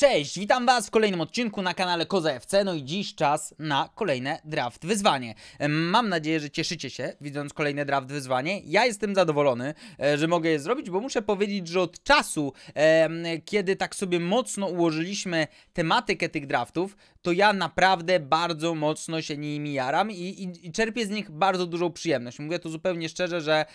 Cześć, witam Was w kolejnym odcinku na kanale Koza FC. No i dziś czas na kolejne draft wyzwanie. Mam nadzieję, że cieszycie się widząc kolejne draft wyzwanie. Ja jestem zadowolony, e, że mogę je zrobić, bo muszę powiedzieć, że od czasu, kiedy tak sobie mocno ułożyliśmy tematykę tych draftów, to ja naprawdę bardzo mocno się nimi jaram i, i, i czerpię z nich bardzo dużą przyjemność. Mówię to zupełnie szczerze, że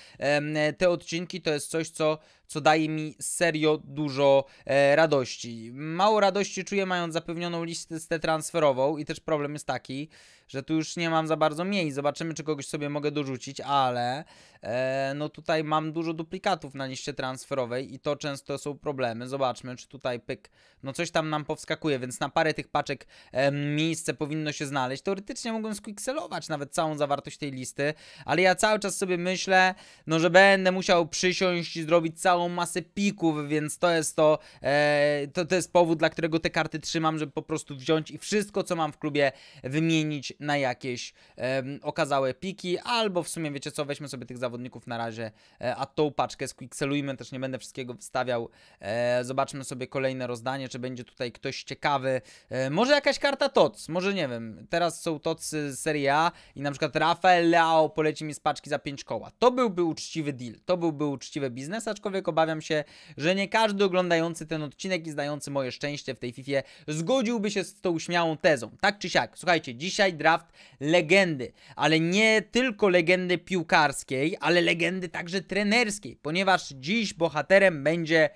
te odcinki to jest coś, co co daje mi serio dużo e, radości. Mało radości czuję mając zapewnioną listę transferową i też problem jest taki, że tu już nie mam za bardzo miejsc. Zobaczymy, czy kogoś sobie mogę dorzucić, ale e, no tutaj mam dużo duplikatów na liście transferowej i to często są problemy. Zobaczmy, czy tutaj pyk, no coś tam nam powskakuje, więc na parę tych paczek e, miejsce powinno się znaleźć. Teoretycznie mogłem squixelować nawet całą zawartość tej listy, ale ja cały czas sobie myślę, no że będę musiał przysiąść i zrobić cały całą masę pików, więc to jest to, e, to, to jest powód, dla którego te karty trzymam, żeby po prostu wziąć i wszystko, co mam w klubie, wymienić na jakieś e, okazałe piki, albo w sumie, wiecie co, weźmy sobie tych zawodników na razie, e, a tą paczkę squixelujmy, też nie będę wszystkiego wstawiał. E, zobaczmy sobie kolejne rozdanie, czy będzie tutaj ktoś ciekawy. E, może jakaś karta TOC, może nie wiem, teraz są TOCy z Serie A i na przykład Rafael Leao poleci mi z paczki za 5 koła. To byłby uczciwy deal, to byłby uczciwy biznes, aczkolwiek aczkolwiek obawiam się, że nie każdy oglądający ten odcinek i znający moje szczęście w tej FIFA zgodziłby się z tą śmiałą tezą. Tak czy siak, słuchajcie, dzisiaj draft legendy, ale nie tylko legendy piłkarskiej, ale legendy także trenerskiej, ponieważ dziś bohaterem będzie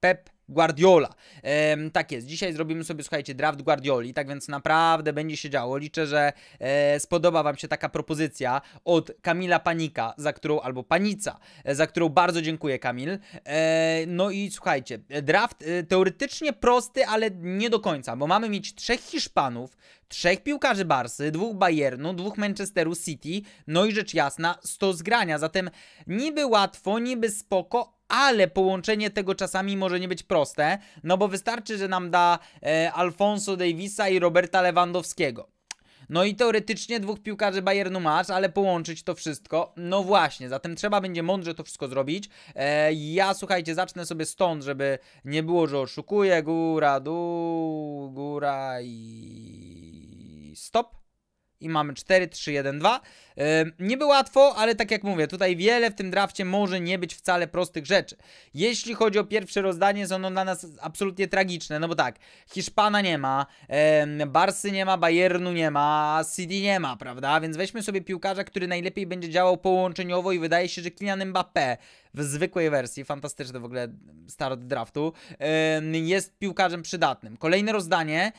Pep Guardiola. E, tak jest, dzisiaj zrobimy sobie, słuchajcie, draft Guardioli, tak więc naprawdę będzie się działo. Liczę, że e, spodoba Wam się taka propozycja od Kamila Panika, za którą, albo Panica, e, za którą bardzo dziękuję, Kamil. E, no i słuchajcie, draft e, teoretycznie prosty, ale nie do końca, bo mamy mieć trzech Hiszpanów, trzech piłkarzy Barsy, dwóch Bayernu, dwóch Manchesteru City, no i rzecz jasna 100 zgrania, zatem niby łatwo, niby spoko, ale połączenie tego czasami może nie być proste, no bo wystarczy, że nam da e, Alfonso Davisa i Roberta Lewandowskiego. No i teoretycznie dwóch piłkarzy Bayernu masz, ale połączyć to wszystko, no właśnie, zatem trzeba będzie mądrze to wszystko zrobić. E, ja, słuchajcie, zacznę sobie stąd, żeby nie było, że oszukuję, góra, dół, góra i stop i mamy 4-3-1-2. nie było łatwo, ale tak jak mówię, tutaj wiele w tym drafcie może nie być wcale prostych rzeczy. Jeśli chodzi o pierwsze rozdanie, są ono dla nas absolutnie tragiczne, no bo tak, Hiszpana nie ma, Barsy nie ma, Bayernu nie ma, City nie ma, prawda? Więc weźmy sobie piłkarza, który najlepiej będzie działał połączeniowo i wydaje się, że Kylian Mbappé w zwykłej wersji, fantastyczny w ogóle start draftu, jest piłkarzem przydatnym. Kolejne rozdanie,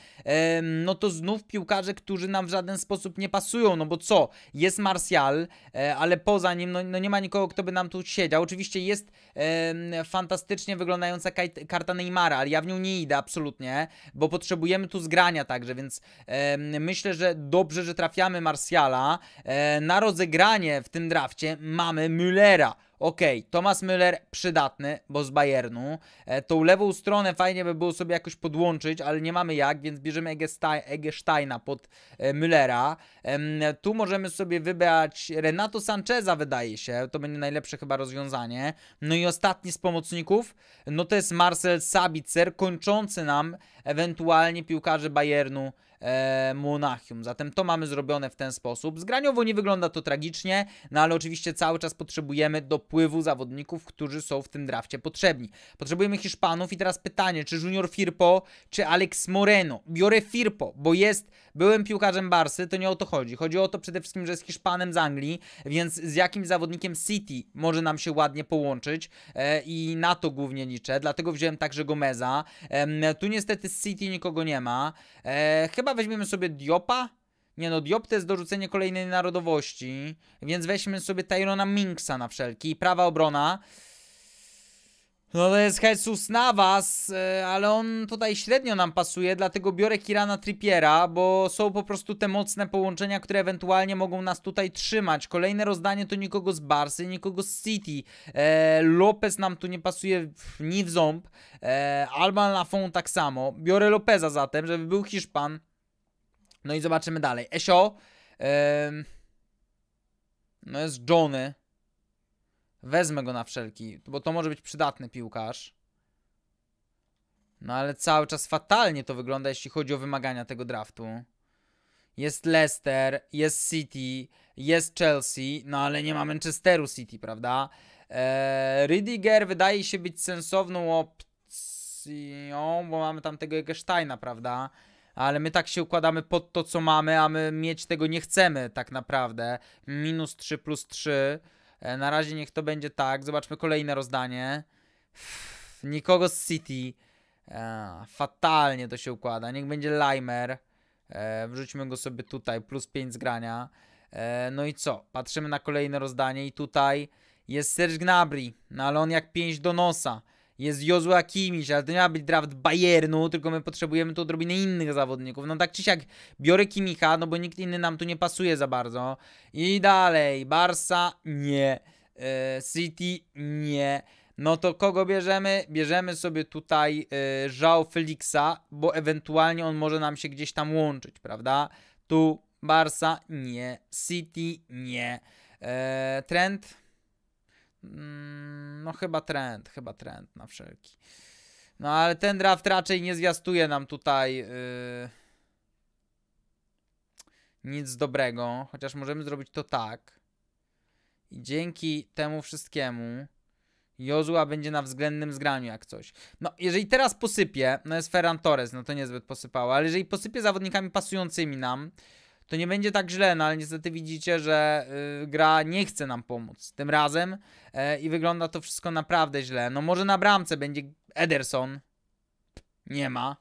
no to znów piłkarze, którzy nam w żaden sposób nie pasują, no bo co, jest Martial, e, ale poza nim no, no nie ma nikogo, kto by nam tu siedział. Oczywiście jest fantastycznie wyglądająca karta Neymara, ale ja w nią nie idę absolutnie, bo potrzebujemy tu zgrania także, więc myślę, że dobrze, że trafiamy Martiala. E, na rozegranie w tym drafcie mamy Müllera Okej, okay, Thomas Müller przydatny, bo z Bayernu. E, tą lewą stronę fajnie by było sobie jakoś podłączyć, ale nie mamy jak, więc bierzemy Egesteina pod e, Müllera. E, tu możemy sobie wybrać Renato Sancheza, wydaje się. To będzie najlepsze chyba rozwiązanie. No i ostatni z pomocników, no to jest Marcel Sabitzer, kończący nam ewentualnie piłkarzy Bayernu e, Monachium. Zatem to mamy zrobione w ten sposób. Zgraniowo nie wygląda to tragicznie, no ale oczywiście cały czas potrzebujemy dopływu zawodników, którzy są w tym drafcie potrzebni. Potrzebujemy Hiszpanów i teraz pytanie, czy Junior Firpo, czy Alex Moreno? Biorę Firpo, bo jest, byłem piłkarzem Barsy, to nie o to chodzi. Chodzi o to przede wszystkim, że jest Hiszpanem z Anglii, więc z jakim zawodnikiem City może nam się ładnie połączyć e, i na to głównie liczę, dlatego wziąłem także Gomeza. E, tu niestety z City nikogo nie ma. E, chyba Chyba weźmiemy sobie Diopa. Nie no, Diop to jest dorzucenie kolejnej narodowości, więc weźmy sobie Tyrona Minksa na wszelki. I prawa obrona. No to jest Jesus Navas, e, ale on tutaj średnio nam pasuje, dlatego biorę Kirana Trippiera, bo są po prostu te mocne połączenia, które ewentualnie mogą nas tutaj trzymać. Kolejne rozdanie to nikogo z Barsy, nikogo z City. E, Lopez nam tu nie pasuje w, ni w ząb. E, Alban Lafont tak samo. Biorę Lopeza zatem, żeby był Hiszpan. No i zobaczymy dalej. Esio. Ym, no jest Johnny. Wezmę go na wszelki, bo to może być przydatny piłkarz. No ale cały czas fatalnie to wygląda, jeśli chodzi o wymagania tego draftu. Jest Leicester, jest City, jest Chelsea, no ale nie ma Manchesteru City, prawda? Eee, Rydiger wydaje się być sensowną opcją, bo mamy tam tego Eggesteina, prawda? ale my tak się układamy pod to, co mamy, a my mieć tego nie chcemy tak naprawdę. Minus 3 plus 3. E, na razie niech to będzie tak. Zobaczmy kolejne rozdanie. Nikogo z City. E, fatalnie to się układa. Niech będzie Limer. E, wrzućmy go sobie tutaj. Plus 5 zgrania. no i co? Patrzymy na kolejne rozdanie i tutaj jest Serge Gnabry. No ale on jak 5 do nosa jest Jozua Kimmich, ale to nie ma być draft Bayernu, tylko my potrzebujemy tu odrobinę innych zawodników. No tak czy siak, biorę Kimicha, no bo nikt inny nam tu nie pasuje za bardzo. I dalej, Barca nie, e, City nie. No to kogo bierzemy? Bierzemy sobie tutaj Żał e, Felixa, bo ewentualnie on może nam się gdzieś tam łączyć, prawda? Tu Barca nie, City nie. E, Trend Mm, no chyba trend, chyba trend na wszelki. No ale ten draft raczej nie zwiastuje nam tutaj yy, nic dobrego, chociaż możemy zrobić to tak. I dzięki temu wszystkiemu Jozua będzie na względnym zgraniu jak coś. No, jeżeli teraz posypie, no jest Ferran Torres, no to niezbyt posypało, ale jeżeli posypie zawodnikami pasującymi nam, to nie będzie tak źle, no ale niestety widzicie, że y, gra nie chce nam pomóc tym razem y, i wygląda to wszystko naprawdę źle. No może na bramce będzie Ederson, nie ma,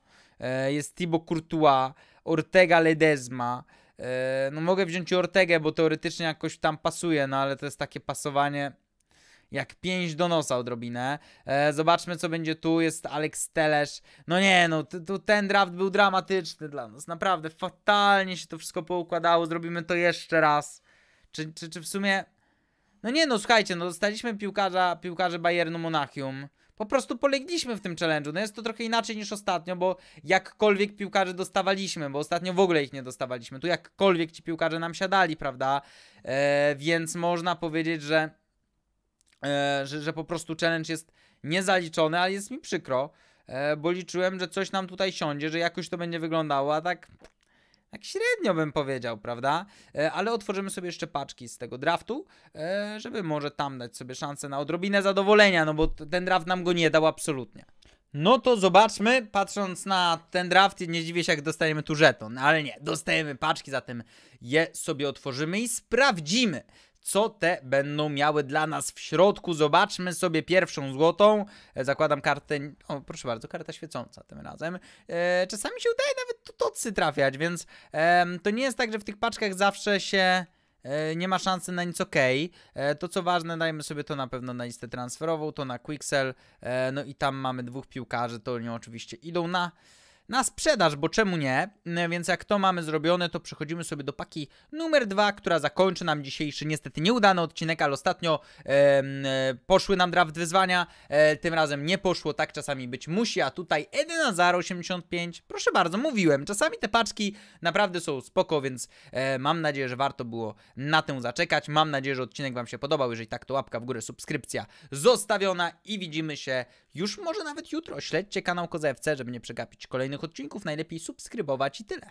y, jest Thibaut Courtois, Ortega Ledesma, e, no mogę wziąć Ortegę, bo teoretycznie jakoś tam pasuje, no ale to jest takie pasowanie jak pięść do nosa odrobinę. E, zobaczmy, co będzie tu. Jest Alex Telesz. No nie, no tu ten draft był dramatyczny dla nas. Naprawdę fatalnie się to wszystko poukładało. Zrobimy to jeszcze raz. Czy, czy, czy w sumie... No nie, no słuchajcie, no dostaliśmy piłkarza, piłkarzy Bayernu Monachium. Po prostu polegliśmy w tym challenge'u. No jest to trochę inaczej niż ostatnio, bo jakkolwiek piłkarzy dostawaliśmy, bo ostatnio w ogóle ich nie dostawaliśmy. Tu jakkolwiek ci piłkarze nam siadali, prawda? E, więc można powiedzieć, że E, że, że po prostu challenge jest niezaliczony, ale jest mi przykro, e, bo liczyłem, że coś nam tutaj siądzie, że jakoś to będzie wyglądało, a tak tak średnio bym powiedział, prawda? E, ale otworzymy sobie jeszcze paczki z tego draftu, żeby może tam dać sobie szansę na odrobinę zadowolenia, no bo ten draft nam go nie dał absolutnie. No to zobaczmy, patrząc na ten draft, nie dziwię się jak dostajemy tu żeton, ale nie, dostajemy paczki, zatem je sobie otworzymy i sprawdzimy, co te będą miały dla nas w środku. Zobaczmy sobie pierwszą złotą. E, zakładam kartę, o proszę bardzo, karta świecąca tym razem. E, czasami się udaje nawet tu trafiać, więc e, to nie jest tak, że w tych paczkach zawsze się e, nie ma szansy na nic ok. E, to co ważne, dajmy sobie to na pewno na listę transferową, to na Quixel, no i tam mamy dwóch piłkarzy, to oni oczywiście idą na na sprzedaż, bo czemu nie? Więc jak to mamy zrobione, to przechodzimy sobie do paki numer dwa, która zakończy nam dzisiejszy niestety nieudany odcinek, ale ostatnio e, e, poszły nam draft wyzwania, e, tym razem nie poszło, tak czasami być musi, a tutaj Eden Hazard 85, proszę bardzo, mówiłem, czasami te paczki naprawdę są spoko, więc e, mam nadzieję, że warto było na tę zaczekać, mam nadzieję, że odcinek Wam się podobał, jeżeli tak to łapka w górę, subskrypcja zostawiona i widzimy się już może nawet jutro, śledźcie kanał Kozewce, żeby nie przegapić kolejnych kolejnych odcinków, najlepiej subskrybować i tyle.